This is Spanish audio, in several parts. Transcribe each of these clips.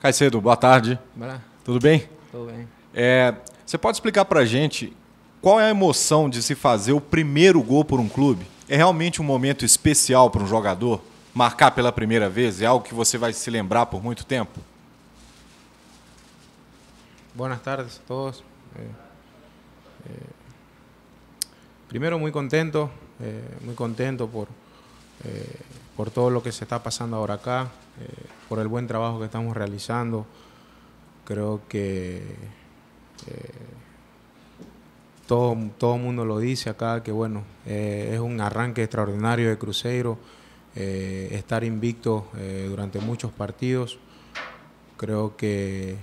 Caicedo, boa tarde. Olá. Tudo bem? Tudo bem. É, você pode explicar para a gente qual é a emoção de se fazer o primeiro gol por um clube? É realmente um momento especial para um jogador? Marcar pela primeira vez é algo que você vai se lembrar por muito tempo? Boas tardes a todos. É, é, primeiro, muito contento, é, muito contento por, por todo o que se está passando agora acá. por el buen trabajo que estamos realizando. Creo que eh, todo el mundo lo dice acá, que bueno, eh, es un arranque extraordinario de Cruzeiro, eh, estar invicto durante muchos partidos. Creo que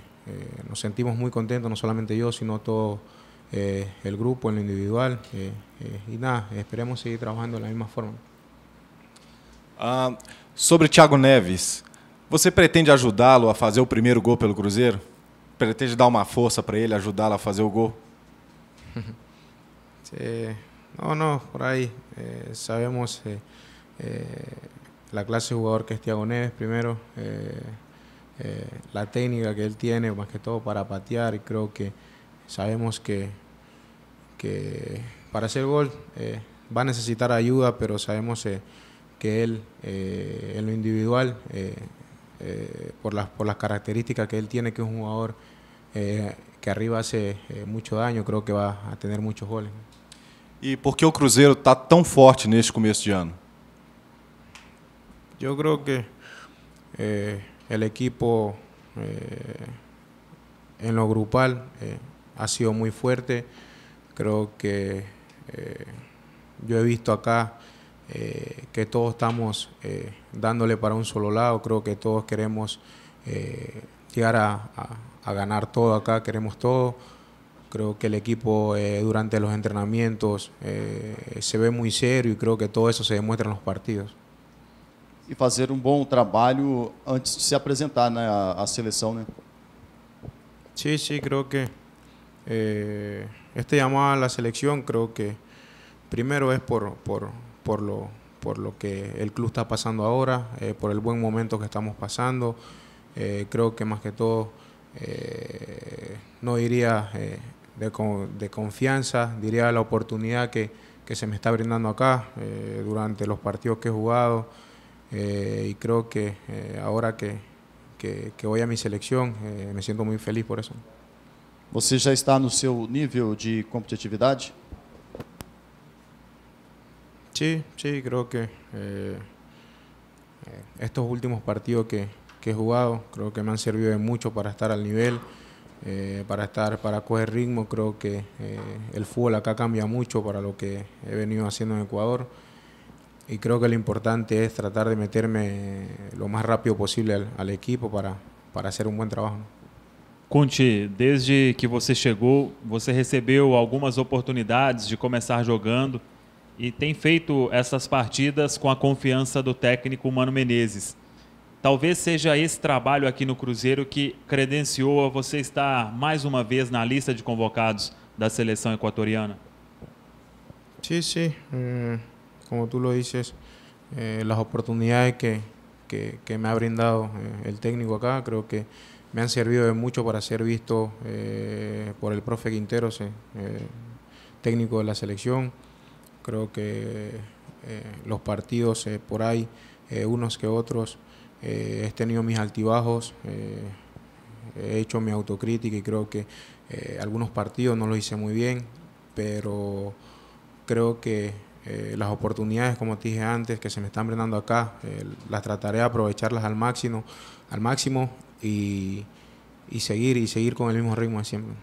nos sentimos muy contentos, no solamente yo, sino todo el grupo, el individual. y nada, esperemos seguir trabajando de la misma forma. Ah, sobre Thiago Neves, Você pretende ajudá-lo a fazer o primeiro gol pelo Cruzeiro? Pretende dar una força para él, ajudá-lo a fazer o gol? no, no, por ahí. Eh, sabemos eh, eh, la clase de jugador que es Thiago Neves primero, la técnica que él tiene, más que todo para patear. Y creo que sabemos que, que para hacer gol va a necesitar ayuda, pero sabemos que él, en lo individual, eh, por, las, por las características que él tiene, que es un jugador eh, que arriba hace eh, mucho daño, creo que va a tener muchos goles. ¿Y e por qué el Cruzeiro está tan fuerte en este comienzo de año? Yo creo que el equipo en lo grupal ha sido muy fuerte. Creo que yo he visto acá eh, que todos estamos eh, dándole para un solo lado, creo que todos queremos eh, llegar a, ganar todo acá, queremos todo. Creo que el equipo durante los entrenamientos se ve muy serio y creo que todo eso se demuestra en los partidos. Y hacer un um buen trabajo antes de se presentar a la selección. Sí, sí, creo que este llamado a la selección, creo que primero es por, por lo, por lo que el club está pasando ahora, eh, por el buen momento que estamos pasando. Eh, creo que más que todo, eh, no diría de, confianza, diría la oportunidad que, que se me está brindando acá durante los partidos que he jugado. y creo que ahora que, que, que, voy a mi selección, me siento muy feliz por eso. Você ya está en su nivel de competitividad? Sí, sí, creo que eh, estos últimos partidos que, que, he jugado creo que me han servido de mucho para estar al nivel, eh, para estar, para coger ritmo. Creo que eh, el fútbol acá cambia mucho para lo que he venido haciendo en Ecuador y creo que lo importante es tratar de meterme lo más rápido posible al, equipo para, para hacer un buen trabajo. Conte, desde que você llegó, você recibió algunas oportunidades de começar jugando. e tem feito essas partidas com a confiança do técnico Mano Menezes. Talvez seja esse trabalho aqui no Cruzeiro que credenciou a você estar mais uma vez na lista de convocados da seleção equatoriana. Sim, sim. Eh, como tu lo dices, eh, las oportunidades que, que, que, me ha brindado o eh, el técnico acá, creo que me han servido de mucho para ser visto eh, por el profe Quinteros, técnico de la selección. Creo que eh, los partidos eh, por ahí, eh, unos que otros, he tenido mis altibajos, he hecho mi autocrítica y creo que algunos partidos no los hice muy bien, pero creo que las oportunidades, como te dije antes, que se me están brindando acá, las trataré de aprovecharlas al máximo, al máximo y, seguir y seguir con el mismo ritmo siempre.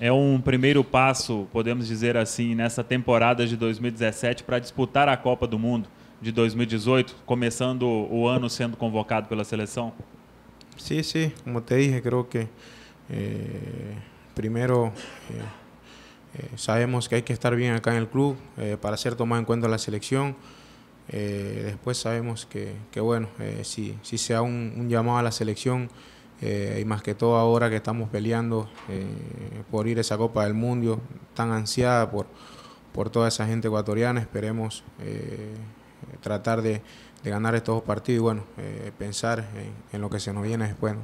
é um primeiro passo, podemos dizer assim, nessa temporada de 2017 para disputar a Copa do Mundo de 2018, começando o ano sendo convocado pela seleção? Sim, sim, como te dije, creo que eh, eh, eh, sabemos que hay que estar bien acá en el club eh, para ser tomado en cuenta la selección. Eh, después sabemos que, que bueno, eh, si, si sea un, un llamado a la selección, Eh, y más que todo ahora que estamos peleando eh, por ir a esa Copa del Mundo, tan ansiada por, por toda esa gente ecuatoriana, esperemos eh, tratar de, ganar estos dos partidos y bueno, pensar en, lo que se nos viene después.